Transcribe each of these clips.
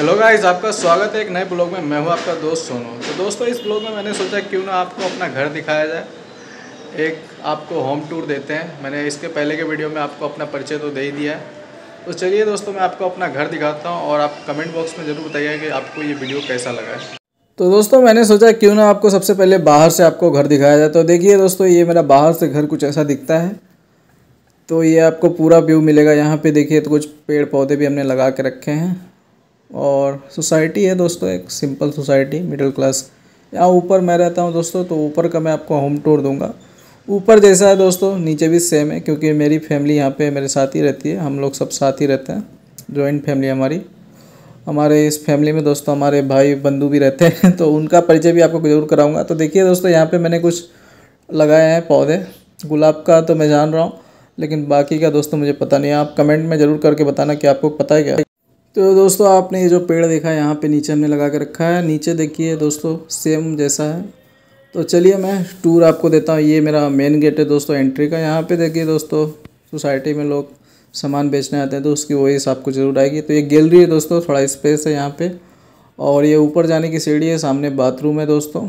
hello guys आपका स्वागत है एक नए ब्लॉग में मैं हूं आपका दोस्त सोनू तो दोस्तों इस ब्लॉग में मैंने सोचा क्यों ना आपको अपना घर दिखाया जाए एक आपको होम टूर देते हैं मैंने इसके पहले के वीडियो में आपको अपना परिचय तो दे ही दिया है तो चलिए दोस्तों मैं आपको अपना घर दिखाता हूँ और आप कमेंट बॉक्स में ज़रूर बताइए कि आपको ये वीडियो कैसा लगा है तो दोस्तों मैंने सोचा क्यों ना आपको सबसे पहले बाहर से आपको घर दिखाया जाए तो देखिए दोस्तों ये मेरा बाहर से घर कुछ ऐसा दिखता है तो ये आपको पूरा व्यू मिलेगा यहाँ पे देखिए तो कुछ पेड़ पौधे भी हमने लगा के रखे हैं और सोसाइटी है दोस्तों एक सिंपल सोसाइटी मिडिल क्लास यहाँ ऊपर मैं रहता हूँ दोस्तों तो ऊपर का मैं आपको होम टूर दूंगा ऊपर जैसा है दोस्तों नीचे भी सेम है क्योंकि मेरी फैमिली यहाँ पे मेरे साथ ही रहती है हम लोग सब साथ ही रहते हैं जॉइंट फैमिली हमारी हमारे इस फैमिली में दोस्तों हमारे भाई बंधु भी रहते हैं तो उनका परिचय भी आपको जरूर कराऊँगा तो देखिए दोस्तों यहाँ पर मैंने कुछ लगाए हैं पौधे गुलाब का तो मैं जान रहा हूँ लेकिन बाकी का दोस्तों मुझे पता नहीं है आप कमेंट में ज़रूर करके बताना कि आपको पता है क्या तो दोस्तों आपने ये जो पेड़ देखा है यहाँ पे नीचे हमने लगा के रखा है नीचे देखिए दोस्तों सेम जैसा है तो चलिए मैं टूर आपको देता हूँ ये मेरा मेन गेट है दोस्तों एंट्री का यहाँ पे देखिए दोस्तों सोसाइटी में लोग सामान बेचने आते हैं तो उसकी वॉइस आपको ज़रूर आएगी तो ये गैलरी है दोस्तों थोड़ा स्पेस है यहाँ पर और ये ऊपर जाने की सीढ़ी है सामने बाथरूम है दोस्तों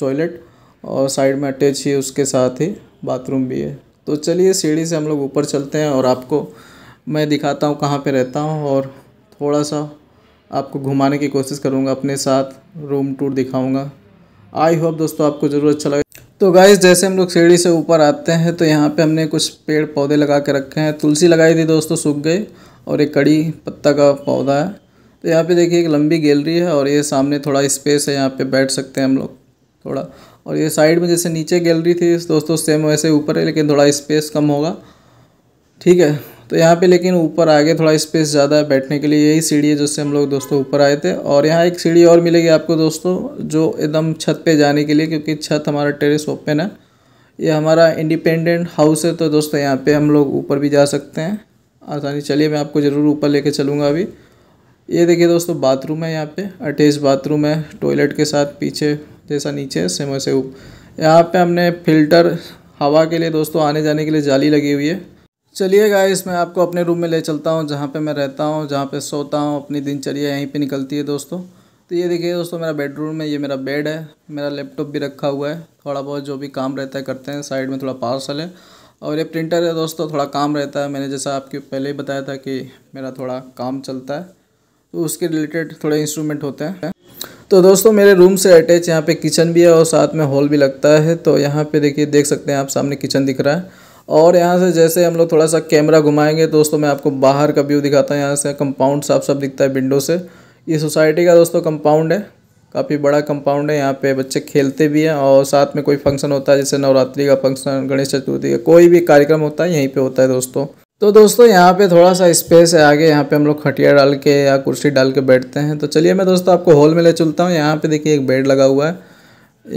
टॉयलेट और साइड में अटैच ही उसके साथ ही बाथरूम भी है तो चलिए सीढ़ी से हम लोग ऊपर चलते हैं और आपको मैं दिखाता हूँ कहाँ पे रहता हूँ और थोड़ा सा आपको घुमाने की कोशिश करूँगा अपने साथ रूम टूर दिखाऊँगा आई होप दोस्तों आपको ज़रूर अच्छा लगे तो गाइस जैसे हम लोग सीढ़ी से ऊपर आते हैं तो यहाँ पे हमने कुछ पेड़ पौधे लगा के रखे हैं तुलसी लगाई थी दोस्तों सूख गए और एक कड़ी पत्ता का पौधा है तो यहाँ पे देखिए एक लंबी गैलरी है और ये सामने थोड़ा स्पेस है यहाँ पे बैठ सकते हैं हम लोग थोड़ा और ये साइड में जैसे नीचे गैलरी थी दोस्तों सेम वैसे ऊपर है लेकिन थोड़ा स्पेस कम होगा ठीक है तो यहाँ पे लेकिन ऊपर आगे थोड़ा स्पेस ज़्यादा है बैठने के लिए यही सीढ़ी है जिससे हम लोग दोस्तों ऊपर आए थे और यहाँ एक सीढ़ी और मिलेगी आपको दोस्तों जो एकदम छत पे जाने के लिए क्योंकि छत हमारा टेरेस ओपन है ये हमारा इंडिपेंडेंट हाउस है तो दोस्तों यहाँ पे हम लोग ऊपर भी जा सकते हैं आसानी चलिए मैं आपको ज़रूर ऊपर ले चलूँगा अभी ये देखिए दोस्तों बाथरूम है यहाँ पर अटैच बाथरूम है टॉयलेट के साथ पीछे जैसा नीचे सेम वैसे ऊपर यहाँ पे हमने फिल्टर हवा के लिए दोस्तों आने जाने के लिए जाली लगी हुई है चलिए गाइस मैं आपको अपने रूम में ले चलता हूँ जहाँ पे मैं रहता हूँ जहाँ पे सोता हूँ अपनी दिनचर्या यहीं पे निकलती है दोस्तों तो ये देखिए दोस्तों मेरा बेडरूम है ये मेरा बेड है मेरा लैपटॉप भी रखा हुआ है थोड़ा बहुत जो भी काम रहता है करते हैं साइड में थोड़ा पार्सल है और ये प्रिंटर है दोस्तों थोड़ा काम रहता है मैंने जैसा आपके पहले ही बताया था कि मेरा थोड़ा काम चलता है तो उसके रिलेटेड थोड़े इंस्ट्रूमेंट होते हैं तो दोस्तों मेरे रूम से अटैच यहाँ पे किचन भी है और साथ में हॉल भी लगता है तो यहाँ पे देखिए देख सकते हैं आप सामने किचन दिख रहा है और यहाँ से जैसे हम लोग थोड़ा सा कैमरा घुमाएंगे दोस्तों मैं आपको बाहर का व्यू दिखाता हूँ यहाँ से कंपाउंड साफ साफ दिखता है विंडो से ये सोसाइटी का दोस्तों कंपाउंड है काफ़ी बड़ा कंपाउंड है यहाँ पे बच्चे खेलते भी हैं और साथ में कोई फंक्शन होता है जैसे नवरात्रि का फंक्शन गणेश चतुर्थी का कोई भी कार्यक्रम होता है यहीं पर होता है दोस्तों तो दोस्तों यहाँ पर थोड़ा सा स्पेस है आगे यहाँ पर हम लोग खटिया डाल के या कुर्सी डाल के बैठते हैं तो चलिए मैं दोस्तों आपको हॉल में ले चलता हूँ यहाँ पर देखिए एक बेड लगा हुआ है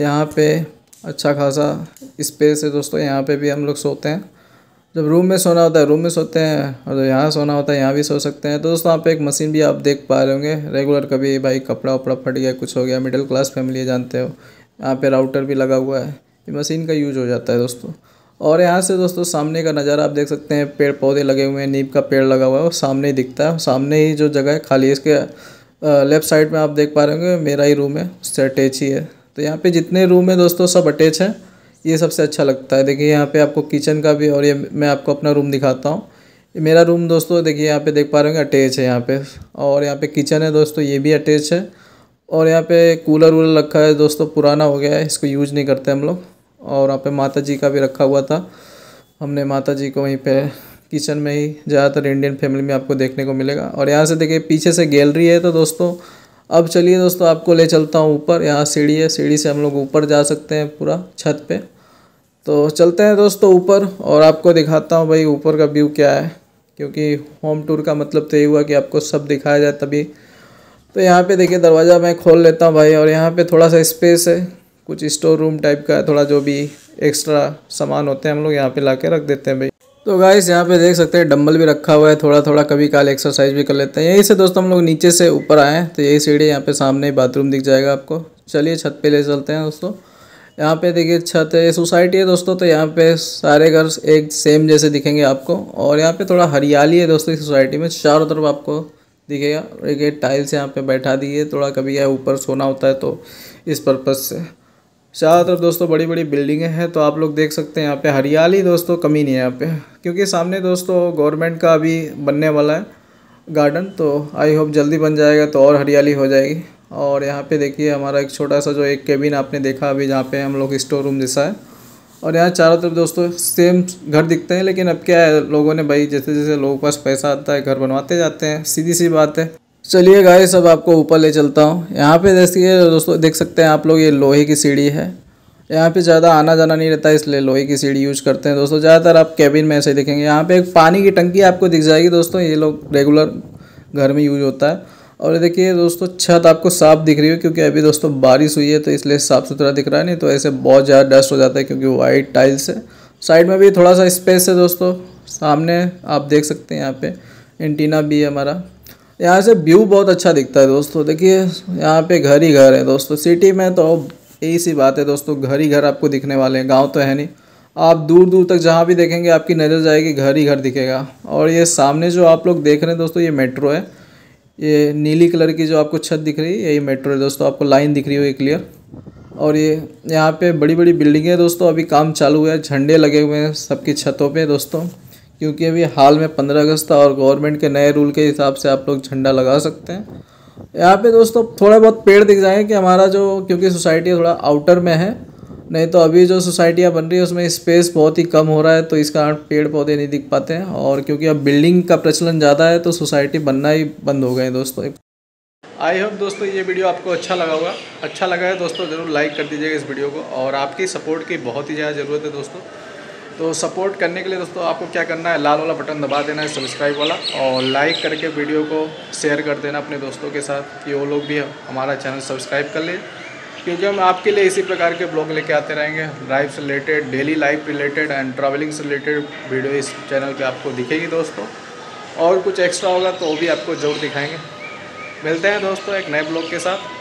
यहाँ पे अच्छा खासा स्पेस है दोस्तों यहाँ पे भी हम लोग सोते हैं जब रूम में सोना होता है रूम में सोते हैं और जब यहाँ सोना होता है यहाँ भी सो सकते हैं तो दोस्तों यहाँ पे एक मशीन भी आप देख पा रहे होंगे रेगुलर कभी भाई कपड़ा उपड़ा फट गया कुछ हो गया मिडिल क्लास फैमिली जानते हो यहाँ पे राउटर भी लगा हुआ है ये मशीन का यूज हो जाता है दोस्तों और यहाँ से दोस्तों सामने का नज़ारा आप देख सकते हैं पेड़ पौधे लगे हुए हैं नीब का पेड़ लगा हुआ है वो सामने ही दिखता है सामने ही जो जगह है खाली इसके लेफ़्ट साइड में आप देख पा रहे होंगे मेरा ही रूम है उससे अटैच ही है तो यहाँ पे जितने रूम है दोस्तों सब अटैच है ये सबसे अच्छा लगता है देखिए यहाँ पे आपको किचन का भी और ये मैं आपको अपना रूम दिखाता हूँ मेरा रूम दोस्तों देखिए यहाँ पे देख पा रहे होंगे अटैच है यहाँ पे और यहाँ पे किचन है दोस्तों ये भी अटैच है और यहाँ पे कूलर वूलर रखा है दोस्तों पुराना हो गया है इसको यूज नहीं करते हम लोग और यहाँ पर माता जी का भी रखा हुआ था हमने माता जी को वहीं पर किचन में ही ज़्यादातर इंडियन फैमिली में आपको देखने को मिलेगा और यहाँ से देखिए पीछे से गैलरी है तो दोस्तों अब चलिए दोस्तों आपको ले चलता हूँ ऊपर यहाँ सीढ़ी है सीढ़ी से हम लोग ऊपर जा सकते हैं पूरा छत पे तो चलते हैं दोस्तों ऊपर और आपको दिखाता हूँ भाई ऊपर का व्यू क्या है क्योंकि होम टूर का मतलब तो ये हुआ कि आपको सब दिखाया जाए तभी तो यहाँ पे देखिए दरवाज़ा मैं खोल लेता हूँ भाई और यहाँ पे थोड़ा सा स्पेस है कुछ स्टोर रूम टाइप का है थोड़ा जो भी एक्स्ट्रा सामान होते हैं हम लोग यहाँ पे ला के रख देते हैं भाई तो गाइस यहाँ पे देख सकते हैं डंबल भी रखा हुआ है थोड़ा थोड़ा कभी काल एक्सरसाइज भी कर लेते हैं यहीं से दोस्तों हम लोग नीचे से ऊपर आए तो यही सीढ़ी यहाँ पे सामने बाथरूम दिख जाएगा आपको चलिए छत पे ले चलते हैं दोस्तों यहाँ पे देखिए छत है सोसाइटी है दोस्तों तो यहाँ पे सारे घर एक सेम जैसे दिखेंगे आपको और यहाँ पे थोड़ा हरियाली है दोस्तों सोसाइटी में चारों तरफ आपको दिखेगा एक टाइल्स यहाँ पे बैठा दिए थोड़ा कभी ऊपर सोना होता है तो इस पर्पज़ से चारों तरफ दोस्तों बड़ी बड़ी बिल्डिंगें हैं तो आप लोग देख सकते हैं यहाँ पे हरियाली दोस्तों कमी नहीं है यहाँ पे क्योंकि सामने दोस्तों गवर्नमेंट का अभी बनने वाला है गार्डन तो आई होप जल्दी बन जाएगा तो और हरियाली हो जाएगी और यहाँ पे देखिए हमारा एक छोटा सा जो एक केबिन आपने देखा अभी जहाँ पे हम लोग स्टोर रूम जैसा है और यहाँ चारों तरफ दोस्तों सेम घर दिखते हैं लेकिन अब क्या है लोगों ने भाई जैसे जैसे लोगों के पास पैसा आता है घर बनवाते जाते हैं सीधी सी बात है चलिए गाइस अब आपको ऊपर ले चलता हूँ यहाँ पे देखिए दोस्तों देख सकते हैं आप लोग ये लोहे की सीढ़ी है यहाँ पे ज़्यादा आना जाना नहीं रहता इसलिए लोहे की सीढ़ी यूज करते हैं दोस्तों ज़्यादातर आप कैबिन में ऐसे ही देखेंगे यहाँ पे एक पानी की टंकी आपको दिख जाएगी दोस्तों ये लोग रेगुलर घर में यूज होता है और देखिए दोस्तों छत आपको साफ दिख रही हो क्योंकि अभी दोस्तों बारिश हुई है तो इसलिए साफ़ सुथरा दिख रहा है नहीं तो ऐसे बहुत ज़्यादा डस्ट हो जाता है क्योंकि वाइट टाइल्स है साइड में भी थोड़ा सा स्पेस है दोस्तों सामने आप देख सकते हैं यहाँ पे एंटीना भी है हमारा यहाँ से व्यू बहुत अच्छा दिखता है दोस्तों देखिए यहाँ पे घर ही घर है दोस्तों सिटी में तो यही सी बात है दोस्तों घर ही घर आपको दिखने वाले हैं गाँव तो है नहीं आप दूर दूर तक जहाँ भी देखेंगे आपकी नज़र जाएगी घर ही घर दिखेगा और ये सामने जो आप लोग देख रहे हैं दोस्तों ये मेट्रो है ये नीली कलर की जो आपको छत दिख रही है यही मेट्रो है दोस्तों आपको लाइन दिख रही होगी क्लियर और ये यहाँ पर बड़ी बड़ी बिल्डिंगें दोस्तों अभी काम चालू है झंडे लगे हुए हैं सबकी छतों पर दोस्तों क्योंकि अभी हाल में पंद्रह अगस्त था और गवर्नमेंट के नए रूल के हिसाब से आप लोग झंडा लगा सकते हैं यहाँ पे दोस्तों थोड़ा बहुत पेड़ दिख जाएंगे कि हमारा जो क्योंकि सोसाइटी थोड़ा आउटर में है नहीं तो अभी जो सोसाइटियाँ बन रही है उसमें स्पेस बहुत ही कम हो रहा है तो इस कारण पेड़ पौधे नहीं दिख पाते हैं और क्योंकि अब बिल्डिंग का प्रचलन ज़्यादा है तो सोसाइटी बनना ही बंद हो गए दोस्तों आई होप दोस्तों ये वीडियो आपको अच्छा लगा होगा अच्छा लगा है दोस्तों ज़रूर लाइक कर दीजिएगा इस वीडियो को और आपकी सपोर्ट की बहुत ही ज़्यादा ज़रूरत है दोस्तों तो सपोर्ट करने के लिए दोस्तों आपको क्या करना है लाल वाला बटन दबा देना है सब्सक्राइब वाला और लाइक करके वीडियो को शेयर कर देना अपने दोस्तों के साथ कि वो लोग भी हमारा चैनल सब्सक्राइब कर लें क्योंकि हम आपके लिए इसी प्रकार के ब्लॉग लेके आते रहेंगे लाइफ से related daily life related and travelling से रिलेटेड वीडियो इस चैनल पे आपको दिखेगी दोस्तों और कुछ एक्स्ट्रा होगा तो वो भी आपको जरूर दिखाएंगे मिलते हैं दोस्तों एक नए ब्लॉग के साथ